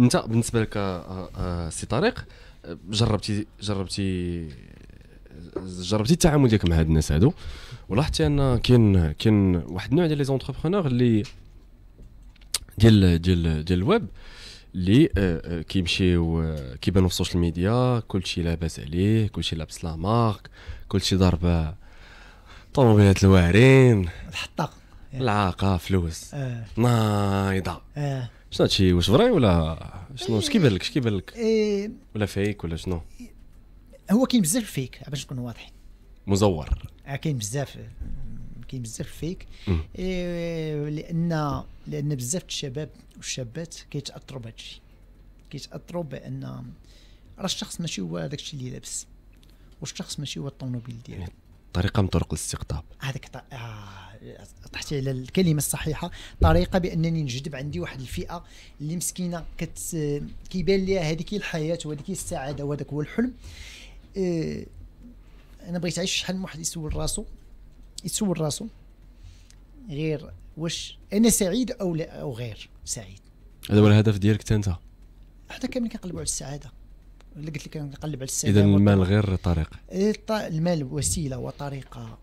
انت بالنسبه لك آه، آه، سي طارق جربتي جربتي جربتي التعامل ديالك مع هاد الناس هادو ولاحظتي ان كاين كاين واحد النوع ديال لي زونتربرونور اللي ديال ديال ديال الويب اللي آه، كيمشيو كيبانو في السوشيال ميديا كلشي لاباس عليه كلشي لابس لا مارك كلشي ضارب طوموبيلات الواعرين الحطه العاقه فلوس نايضه آه. شنو هادشي واش فري ولا شنو اش كيبان لك اش إيه، كيبان إيه. لك ولا فيك ولا شنو هو كاين بزاف فيك باش نكون واضحين مزور آه، كاين بزاف كاين بزاف فيك إيه، لان لان بزاف الشباب والشابات كيتاثروا بهذا الشيء كيتاثروا بان راه الشخص ماشي هو هذاك الشيء اللي لابس والشخص ماشي هو الطوموبيل ديالو يعني طريقه من طرق الاستقطاب هذاك آه... طحتي على الكلمه الصحيحه طريقه بانني نجذب عندي واحد الفئه اللي مسكينه كت... كيبان ليها هذيك الحياه وهذيك السعاده وهذاك هو الحلم آه... انا بغيت عايش شحال من واحد يسول راسو يسول راسو غير واش انا سعيد او لا او غير سعيد هذا هو الهدف ديالك انت حتى كامل كنقلبوا على السعاده اللي قلت لك نقلب على السلام اذا المال غير طريق إيه، المال وسيله وطريقه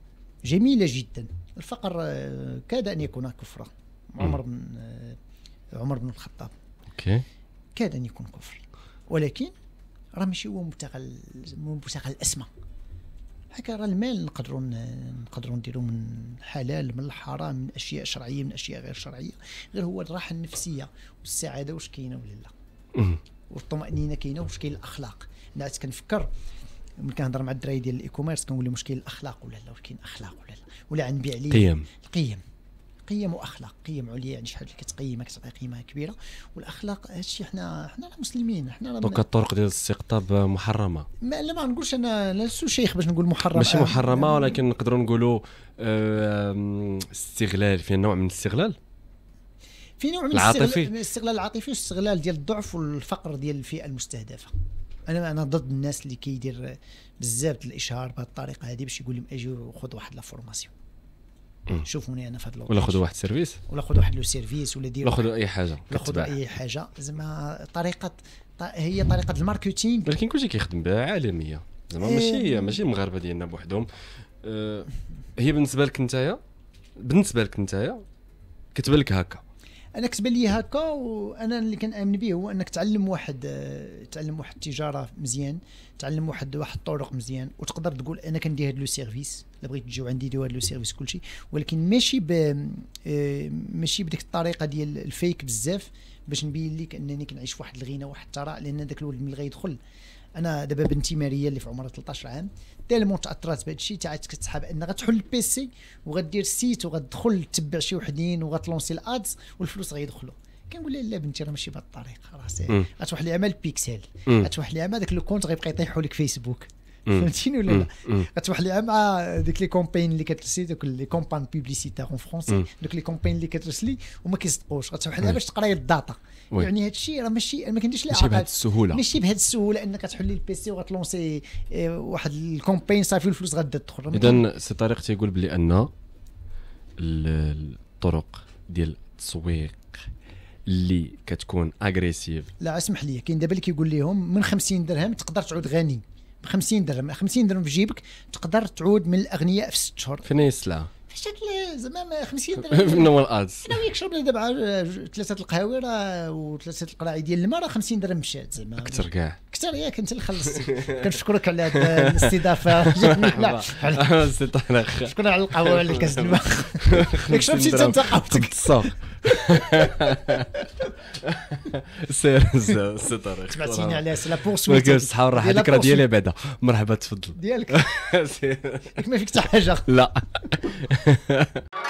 جميله جدا الفقر آه، كاد ان يكون كفرا عمر بن آه، عمر بن الخطاب اوكي كاد ان يكون كفر ولكن راه ماشي هو مبتغى مبتغى الاسمى هكا راه المال نقدروا نقدروا نديروا من حلال من الحرام من اشياء شرعيه من اشياء غير شرعيه غير هو الراحه النفسيه والسعاده واش كاينه ولا لا والطمانينه كاينه وفي كاين الاخلاق انا كنفكر ملي كنهضر مع الدراري ديال الايكوميرس كوميرس كنقول لهم واش كاين الاخلاق ولا لا واش كاين اخلاق ولا لا ولا غنبيع عليه قيم القيم قيم واخلاق قيم عليا يعني شحال اللي كتقيمها كتعطي قيمه كبيره والاخلاق هادشي حنا حنا راه مسلمين حنا دوك الطرق ديال الاستقطاب محرمه ما لا ما نقولش انا لست شيخ باش نقول محرمه ماشي محرمه ولكن نقدروا نقولوا استغلال فيها نوع من الاستغلال في نوع من العاطفي الاستغلال العاطفي والاستغلال ديال الضعف والفقر ديال الفئه المستهدفه انا انا ضد الناس اللي كيدير بزاف الاشهار بهذه الطريقه هذه باش يقول لهم اجي خذ واحد لا فورماسيون شوفوني انا في هذا ولا خذ واحد سيرفيس ولا خذ واحد لو سيرفيس ولا دير ولا خذ اي حاجه ولا خذ اي حاجه زعما طريقه هي طريقه الماركتينغ ولكن كلشي كيخدم بها عالميه زعما إيه. ماشي ماشي المغاربه ديالنا بوحدهم أه، هي بالنسبه لك نتايا بالنسبه لك نتايا كتبان لك هكا انا كتبان لي هكا وانا اللي كنامن به هو انك تعلم واحد آه، تعلم واحد التجاره مزيان تعلم واحد واحد الطرق مزيان وتقدر تقول انا كندير هذا لو سيرفيس الا بغيت تجيو عندي ديروا هذا لو سيرفيس كلشي ولكن ماشي ب آه، ماشي بديك الطريقه ديال الفيك بزاف باش نبين لك انني كنعيش واحد الغنى واحد الثراء لان داك الولد ملي غيدخل انا دابا بنتي ماريا اللي في عمرها 13 عام تالمون تاثرات بهذا الشيء تاع كتسحب بان غتحل البيسي وغدير السيت وغتدخل تتبع شي وحدين وغتلونسي الادز والفلوس غيدخلوا كنقول لها لا بنتي راه ماشي بهذه الطريقه راه غتروح لعمل بيكسل غتروح لعمل داك لو كونت غيبقى يطيحوا لك فيسبوك فهمتيني ولا لا كتبحال ليها مع ديك لي كومبين اللي كترسلي دوك لي كومبان بوبليسيتير اون فرونسي دوك لي كومبين اللي كترسلي وما كيصدقوش غتروح ليها باش تقراي الداتا يعني هذا الشيء راه ماشي ما كنديش ليه ماشي بهذه السهوله ماشي بهذه السهوله انك تحلي البيسي وغتلونسي آه، واحد الكومبين صافي الفلوس غادا تدخل اذا سي طارق تيقول بلي ان الطرق ديال التسويق اللي كتكون اغريسيف لا اسمح لي كاين دابا اللي كيقول لهم من 50 درهم تقدر تعود غني ب 50 درهم 50 درهم في جيبك تقدر تعود من الاغنياء في 6 شهور في نيسلا فاش زعما 50 درهم من نوال ادز انا وياك شربنا دابا ثلاثه القهاوي راه وثلاثه القراعي ديال الماء راه 50 درهم مشات زعما اكثر كاع اكثر ياك انت اللي خلصت كنشكرك على هذه الاستضافه شكرا على القهوه على الكاس الماء ياك شربتي انت قهوتك سير سي طارق سمعتيني على لا بورسويت ما راه هذيك راه ديالي بعدا مرحبا تفضل ديالك ما فيك حتى حاجه لا